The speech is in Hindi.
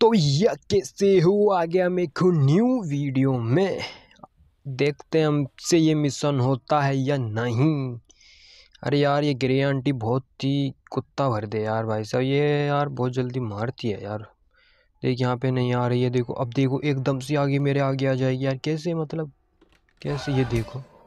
तो यह कैसे हो आ गया हम एक न्यू वीडियो में देखते हैं हमसे ये मिशन होता है या नहीं अरे यार ये ग्रे आंटी बहुत ही कुत्ता भर दे यार भाई साहब ये यार बहुत जल्दी मारती है यार देख यहाँ पे नहीं आ रही है देखो अब देखो एकदम से आगे मेरे आगे आ जाएगी यार कैसे मतलब कैसे ये देखो